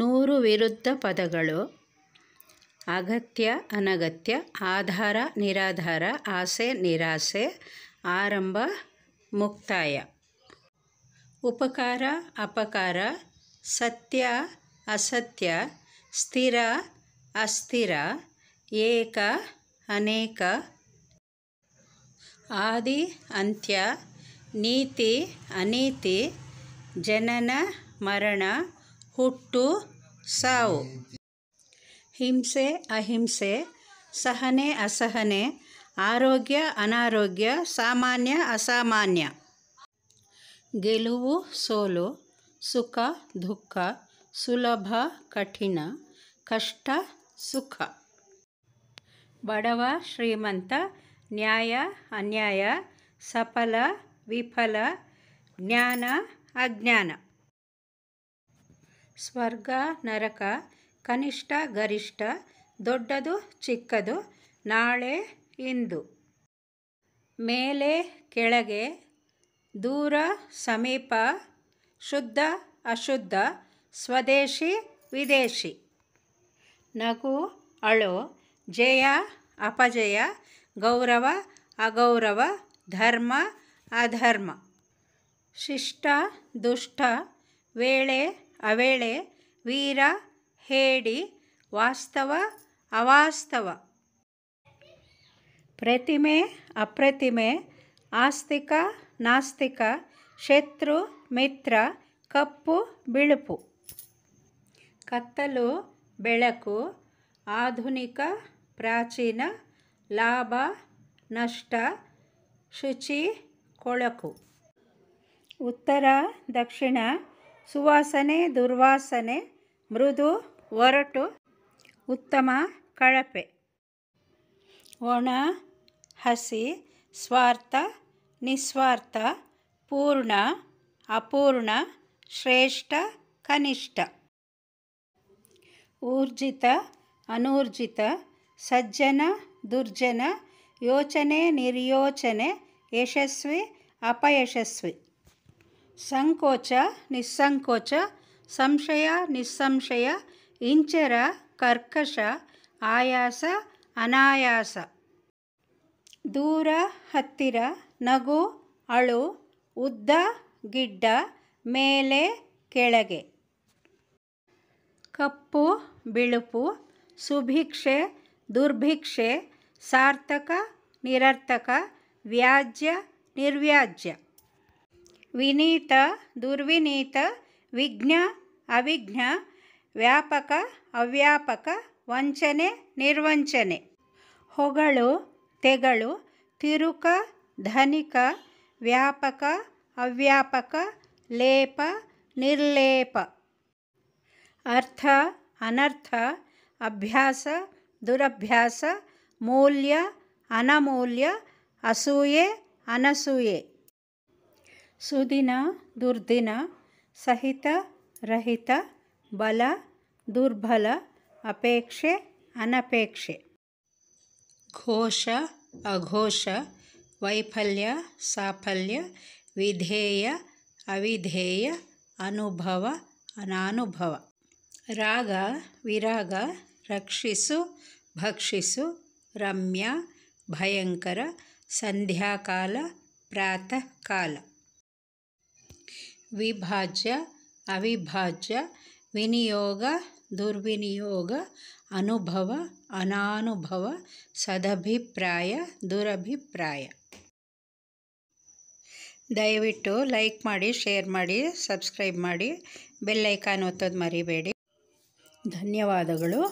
ನೂರು ವಿರುದ್ಧ ಪದಗಳು ಅಗತ್ಯ ಅನಗತ್ಯ ಆಧಾರ ನಿರಾಧಾರ ಆಸೆ ನಿರಾಸೆ ಆರಂಭ ಮುಕ್ತಾಯ ಉಪಕಾರ ಅಪಕಾರ ಸತ್ಯ ಅಸತ್ಯ ಸ್ಥಿರ ಅಸ್ಥಿರ ಏಕ ಅನೇಕ ಆದಿ ಅಂತ್ಯ ನೀತಿ ಅನೀತಿ ಜನನ ಮರಣ ಹುಟ್ಟು ಸಾವು ಹಿಂಸೆ ಅಹಿಂಸೆ ಸಹನೆ ಅಸಹನೆ ಆರೋಗ್ಯ ಅನಾರೋಗ್ಯ ಸಾಮಾನ್ಯ ಅಸಾಮಾನ್ಯ ಗೆಲುವು ಸೋಲು ಸುಖ ದುಃಖ ಸುಲಭ ಕಠಿಣ ಕಷ್ಟ ಸುಖ ಬಡವ ಶ್ರೀಮಂತ ನ್ಯಾಯ ಅನ್ಯಾಯ ಸಫಲ ವಿಫಲ ಜ್ಞಾನ ಅಜ್ಞಾನ ಸ್ವರ್ಗ ನರಕ ಕನಿಷ್ಠ ಗರಿಷ್ಠ ದೊಡ್ಡದು ಚಿಕ್ಕದು ನಾಳೆ ಇಂದು ಮೇಲೆ ಕೆಳಗೆ ದೂರ ಸಮೀಪ ಶುದ್ಧ ಅಶುದ್ಧ ಸ್ವದೇಶಿ ವಿದೇಶಿ ನಗು ಅಳು ಜಯ ಅಪಜಯ ಗೌರವ ಅಗೌರವ ಧರ್ಮ ಅಧರ್ಮ ಶಿಷ್ಟ ದುಷ್ಟ ವೇಳೆ ಅವೇಳೆ ವೀರ ಹೇಡಿ ವಾಸ್ತವ ಅವಾಸ್ತವ ಪ್ರತಿಮೆ ಅಪ್ರತಿಮೆ ಆಸ್ತಿಕ ನಾಸ್ತಿಕ ಶತ್ರು ಮಿತ್ರ ಕಪ್ಪು ಬಿಳುಪು ಕತ್ತಲು ಬೆಳಕು ಆಧುನಿಕ ಪ್ರಾಚೀನ ಲಾಭ ನಷ್ಟ ಶುಚಿ ಕೊಳಕು ಉತ್ತರ ದಕ್ಷಿಣ ಸುವಾಸನೆ ದುರ್ವಾಸನೆ ಮೃದು ಒರಟು ಉತ್ತಮ ಕಳಪೆ ಒಣ ಹಸಿ ಸ್ವಾರ್ಥ ನಿಸ್ವಾರ್ಥ ಪೂರ್ಣ ಅಪೂರ್ಣ ಶ್ರೇಷ್ಠ ಕನಿಷ್ಠ ಊರ್ಜಿತ ಅನೂರ್ಜಿತ ಸಜ್ಜನ ದುರ್ಜನ ಯೋಚನೆ ನಿರ್ಯೋಚನೆ ಯಶಸ್ವಿ ಅಪಯಶಸ್ವಿ ಸಂಕೋಚ ನಿಸ್ಸಂಕೋಚ ಸಂಶಯ ನಿಸ್ಸಂಶಯ ಇಂಚರ ಕರ್ಕಶ ಆಯಾಸ ಅನಾಯಾಸ ದೂರ ಹತ್ತಿರ ನಗು ಅಳು ಉದ್ದ ಗಿಡ್ಡ ಮೇಲೆ ಕೆಳಗೆ ಕಪ್ಪು ಬಿಳುಪು ಸುಭಿಕ್ಷೆ ದುರ್ಭಿಕ್ಷೆ ಸಾರ್ಥಕ ನಿರರ್ಥಕ ವ್ಯಾಜ್ಯ ನಿರ್ವ್ಯಾಜ್ಯ ವಿನೀತ ದುರ್ವಿನೀತ ವಿಘ್ನ ಅವಿಘ್ನ ವ್ಯಾಪಕ ಅವ್ಯಾಪಕ ವಂಚನೆ ನಿರ್ವಂಚನೆ ಹೊಗಳು ತೆಗಳು ತಿರುಕ ಧನಿಕ ವ್ಯಾಪಕ ಅವ್ಯಾಪಕ ಲೇಪ ನಿರ್ಲೇಪ ಅರ್ಥ ಅನರ್ಥ ಅಭ್ಯಾಸ ದುರಭ್ಯಾಸ ಮೌಲ್ಯ ಅನಮೂಲ್ಯ ಅಸೂಯೆ ಅನಸೂಯೆ ಸುದಿನ ದುರ್ದಿನ ಸಹಿತ ರಹಿತ ಬಲ ದುರ್ಬಲ ಅಪೇಕ್ಷೆ ಅನಪೇಕ್ಷೆ ಘೋಷ ಅಘೋಷ ವೈಫಲ್ಯ ಸಾಫಲ್ಯ ವಿಧೇಯ ಅವಿಧೇಯ ಅನುಭವ ಅನಾನುಭವ ರಾಗ ವಿರಾಗ ರಕ್ಷಿಸು ಭಕ್ಷಿಸು ರಮ್ಯ ಭಯಂಕರ ಸಂಧ್ಯಾಕಾಲ ಪ್ರಾತಃ ಕಾಲ ವಿಭಾಜ್ಯ ಅವಿಭಾಜ್ಯ ವಿನಿಯೋಗ ದುರ್ವಿನಿಯೋಗ ಅನುಭವ ಅನಾನುಭವ ಸದಭಿಪ್ರಾಯ ದುರಭಿಪ್ರಾಯ ದಯವಿಟ್ಟು ಲೈಕ್ ಮಾಡಿ ಶೇರ್ ಮಾಡಿ ಸಬ್ಸ್ಕ್ರೈಬ್ ಮಾಡಿ ಬೆಲ್ಲೈಕಾನ್ ಒತ್ತೋದು ಮರಿಬೇಡಿ ಧನ್ಯವಾದಗಳು